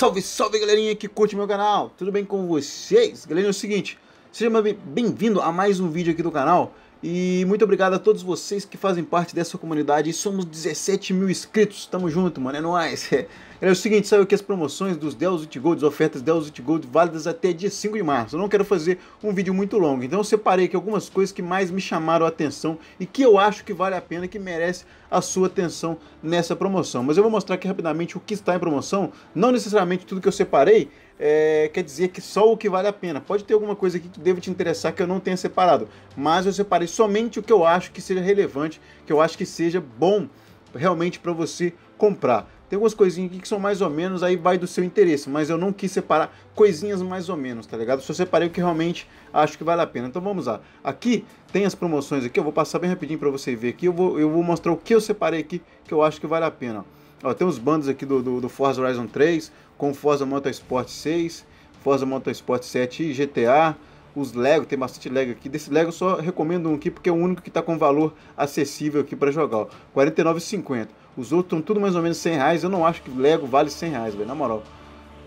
Salve, salve galerinha que curte meu canal, tudo bem com vocês? Galerinha, é o seguinte, seja bem-vindo a mais um vídeo aqui do canal e muito obrigado a todos vocês que fazem parte dessa comunidade, somos 17 mil inscritos, tamo junto mano, é nóis! é o seguinte, saiu aqui as promoções dos Dells It Gold, ofertas Dells It Gold válidas até dia 5 de março. Eu não quero fazer um vídeo muito longo, então eu separei aqui algumas coisas que mais me chamaram a atenção e que eu acho que vale a pena, que merece a sua atenção nessa promoção. Mas eu vou mostrar aqui rapidamente o que está em promoção, não necessariamente tudo que eu separei, é, quer dizer que só o que vale a pena. Pode ter alguma coisa aqui que deva te interessar que eu não tenha separado, mas eu separei somente o que eu acho que seja relevante, que eu acho que seja bom realmente para você comprar. Tem algumas coisinhas aqui que são mais ou menos, aí vai do seu interesse, mas eu não quis separar coisinhas mais ou menos, tá ligado? Só separei o que realmente acho que vale a pena. Então vamos lá. Aqui tem as promoções aqui, eu vou passar bem rapidinho para você ver aqui. Eu vou, eu vou mostrar o que eu separei aqui que eu acho que vale a pena. Ó, tem os bandos aqui do, do, do Forza Horizon 3, com Forza Motorsport 6, Forza Motorsport 7 e GTA, os Lego, tem bastante Lego aqui. Desse Lego eu só recomendo um aqui porque é o único que está com valor acessível aqui para jogar, R$ 49,50. Os outros estão tudo mais ou menos 100 reais. Eu não acho que Lego vale 100 reais, velho, na moral.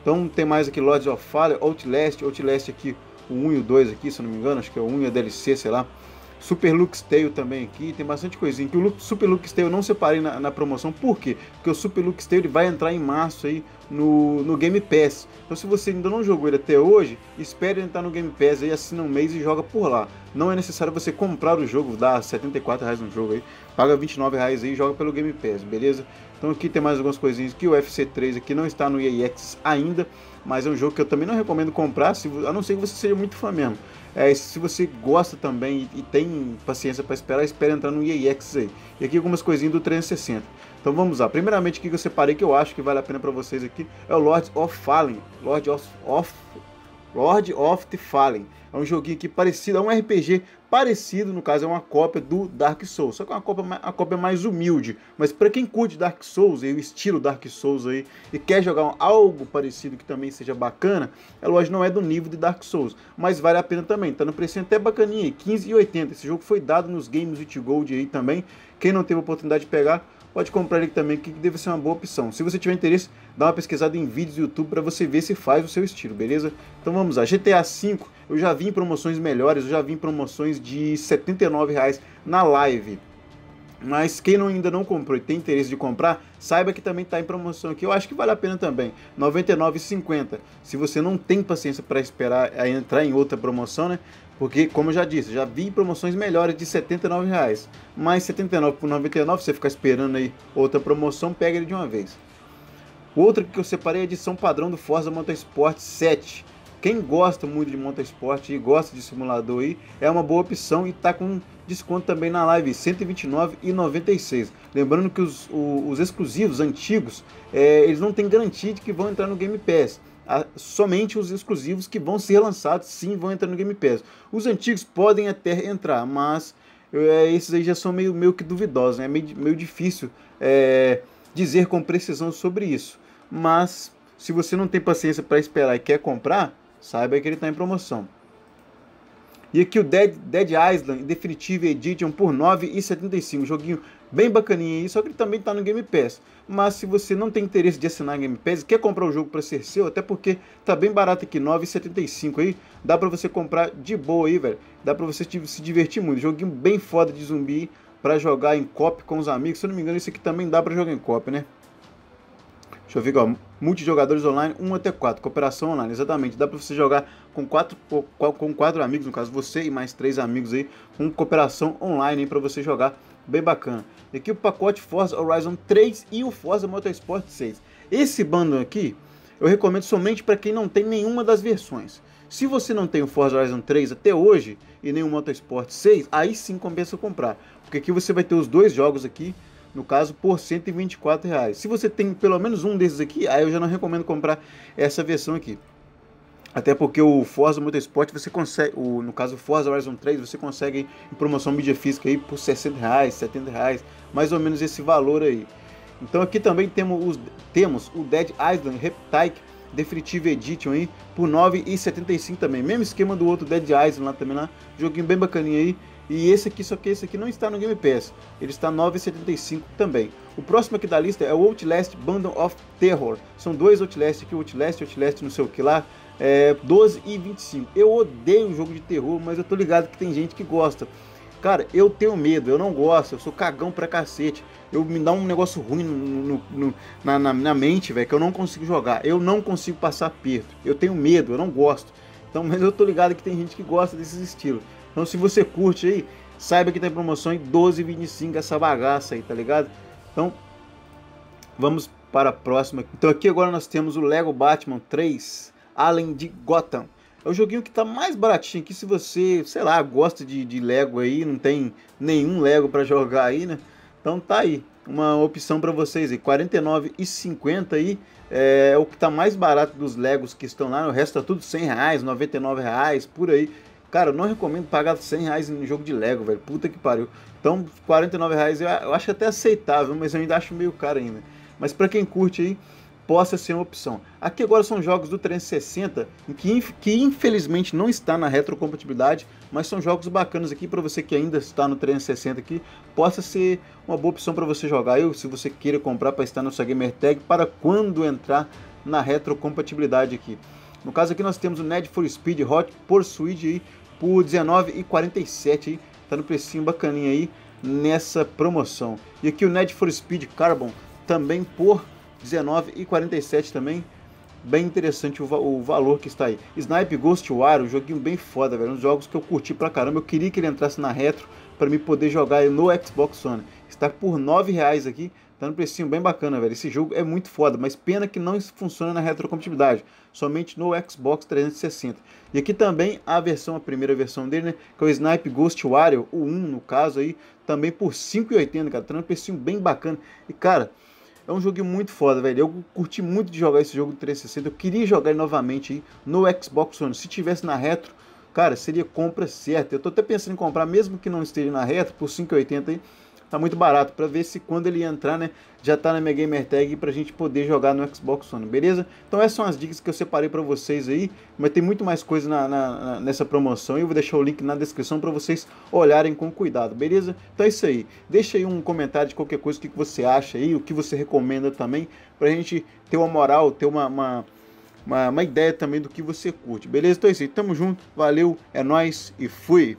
Então tem mais aqui Lords of Fire, Outlast, Outlast aqui, o 1 e o 2 aqui, se eu não me engano, acho que é o 1 e a DLC, sei lá. Super Lux Tale também aqui, tem bastante coisinha. Que o Super Lux Tale eu não separei na, na, promoção, por quê? Porque o Super Lux Tale vai entrar em março aí no, no Game Pass. Então se você ainda não jogou ele até hoje, espere entrar no Game Pass aí, assina um mês e joga por lá. Não é necessário você comprar o jogo, dá 74 reais no jogo aí, paga 29 reais aí e joga pelo Game Pass, beleza? Então aqui tem mais algumas coisinhas que o FC 3 aqui não está no EAX ainda, mas é um jogo que eu também não recomendo comprar, se, a não ser que você seja muito fã mesmo. É, se você gosta também e, e tem paciência para esperar, espere entrar no EAX aí. E aqui algumas coisinhas do 360. Então vamos lá. Primeiramente, o que eu separei que eu acho que vale a pena para vocês aqui é o Lord of Fallen. Lord of, of Lord of the Fallen. É um joguinho aqui parecido, é um RPG parecido, no caso é uma cópia do Dark Souls, só que é uma cópia, uma cópia mais humilde. Mas para quem curte Dark Souls e o estilo Dark Souls aí e quer jogar algo parecido que também seja bacana, é lógico não é do nível de Dark Souls, mas vale a pena também. Tá no preço até bacaninha, 15,80. Esse jogo foi dado nos games It Gold aí também. Quem não teve a oportunidade de pegar, pode comprar ele também, que deve ser uma boa opção. Se você tiver interesse, dá uma pesquisada em vídeos do YouTube para você ver se faz o seu estilo, beleza? Então vamos lá, GTA V eu já vi em promoções melhores, eu já vi em promoções de R$ 79,00 na live. Mas quem não, ainda não comprou e tem interesse de comprar, saiba que também está em promoção aqui. Eu acho que vale a pena também, R$ 99,50. Se você não tem paciência para esperar entrar em outra promoção, né? Porque, como eu já disse, já vi promoções melhores de R$ 79,00. Mas R$ 79 por 99, você ficar esperando aí outra promoção, pega ele de uma vez. O outro que eu separei é a edição padrão do Forza Motorsport 7 quem gosta muito de esporte e gosta de simulador aí, é uma boa opção e está com desconto também na live, R$ 129,96. Lembrando que os, o, os exclusivos antigos, é, eles não têm garantia de que vão entrar no Game Pass. A, somente os exclusivos que vão ser lançados sim vão entrar no Game Pass. Os antigos podem até entrar, mas é, esses aí já são meio, meio que duvidosos, né? é meio, meio difícil é, dizer com precisão sobre isso. Mas se você não tem paciência para esperar e quer comprar, saiba que ele está em promoção. E aqui o Dead, Dead Island Definitive Edition por 9,75. Joguinho bem bacaninha aí, só que ele também está no Game Pass. Mas se você não tem interesse de assinar Game Pass, quer comprar o jogo para ser seu, até porque tá bem barato aqui, 9,75 aí, dá para você comprar de boa aí, velho. Dá para você se divertir muito. Joguinho bem foda de zumbi para jogar em cop com os amigos. Se eu não me engano, isso aqui também dá para jogar em cop, né? Deixa eu ver aqui, Multijogadores online, 1 até 4. Cooperação online, exatamente. Dá pra você jogar com 4 com quatro amigos, no caso você e mais 3 amigos aí, com cooperação online para você jogar. Bem bacana. E aqui o pacote Forza Horizon 3 e o Forza Motorsport 6. Esse bundle aqui, eu recomendo somente para quem não tem nenhuma das versões. Se você não tem o Forza Horizon 3 até hoje e nem o Motorsport 6, aí sim compensa comprar, porque aqui você vai ter os dois jogos aqui no caso por 124 reais. Se você tem pelo menos um desses aqui, aí eu já não recomendo comprar essa versão aqui. Até porque o Forza Motorsport você consegue, o, no caso o Forza Horizon 3, você consegue em promoção mídia física aí por 60 reais, 70 reais, mais ou menos esse valor aí. Então aqui também temos, os, temos o Dead Island Reptile Definitive Edition aí por 9,75 também. Mesmo esquema do outro Dead Island lá também lá, joguinho bem bacaninho aí. E esse aqui, só que esse aqui não está no Game Pass, ele está 9,75 também. O próximo aqui da lista é o Outlast Bundle of Terror. São dois Outlast aqui, Outlast, Outlast não sei o que lá, é 12 e 25. Eu odeio jogo de terror, mas eu tô ligado que tem gente que gosta. Cara, eu tenho medo, eu não gosto, eu sou cagão pra cacete. Eu me dá um negócio ruim no, no, no, na, na, na mente, velho, que eu não consigo jogar. Eu não consigo passar perto. Eu tenho medo, eu não gosto. Então, mas eu tô ligado que tem gente que gosta desses estilos. Então se você curte aí, saiba que tem tá promoção em 12,25 essa bagaça aí, tá ligado? Então, vamos para a próxima. Então aqui agora nós temos o Lego Batman 3, além de Gotham. É o joguinho que tá mais baratinho aqui se você, sei lá, gosta de, de Lego aí, não tem nenhum Lego para jogar aí, né? Então tá aí, uma opção para vocês aí, R$ 49,50 aí, é, o que tá mais barato dos Legos que estão lá, o resto tá tudo R$ 100, reais, R$ 99 reais, por aí. Cara, eu não recomendo pagar 100 reais em jogo de Lego, velho. Puta que pariu. Então, 49 reais eu, eu acho até aceitável, mas eu ainda acho meio caro ainda. Mas para quem curte aí, possa ser uma opção. Aqui agora são jogos do 360, que, que infelizmente não está na retrocompatibilidade, mas são jogos bacanas aqui para você que ainda está no 360 aqui, possa ser uma boa opção para você jogar. Eu, se você queira comprar para estar na sua gamer tag, para quando entrar na retrocompatibilidade aqui. No caso aqui nós temos o Need for Speed Hot Pursuit por R$19,47 aí, tá no precinho bacaninha aí nessa promoção. E aqui o Need for Speed Carbon também por R$19,47 também, bem interessante o, va o, valor que está aí. Snipe Ghostwire, um joguinho bem foda, velho, um dos jogos que eu curti pra caramba, eu queria que ele entrasse na retro para me poder jogar no Xbox One. Está por R$ aqui, Tá no precinho bem bacana, velho. Esse jogo é muito foda, mas pena que não funciona na retrocompatibilidade, somente no Xbox 360. E aqui também a versão, a primeira versão dele, né? Que é o Snipe Ghost Warrior, o 1 no caso aí, também por 5,80, cara. Tá no precinho bem bacana. E cara, é um jogo muito foda, velho. Eu curti muito de jogar esse jogo 360. Eu queria jogar ele novamente aí no Xbox One. Se tivesse na retro, cara, seria compra certa. Eu tô até pensando em comprar, mesmo que não esteja na retro, por 5,80 aí tá muito barato para ver se quando ele entrar, né, já tá na minha gamer tag para a gente poder jogar no Xbox One, beleza? Então essas são as dicas que eu separei para vocês aí, mas tem muito mais coisa na, na, nessa promoção e eu vou deixar o link na descrição para vocês olharem com cuidado, beleza? Então é isso aí. Deixa aí um comentário de qualquer coisa, o que, que você acha aí, o que você recomenda também, para a gente ter uma moral, ter uma, uma uma, uma, ideia também do que você curte, beleza? Então é isso aí, tamo junto, valeu, é nós e fui!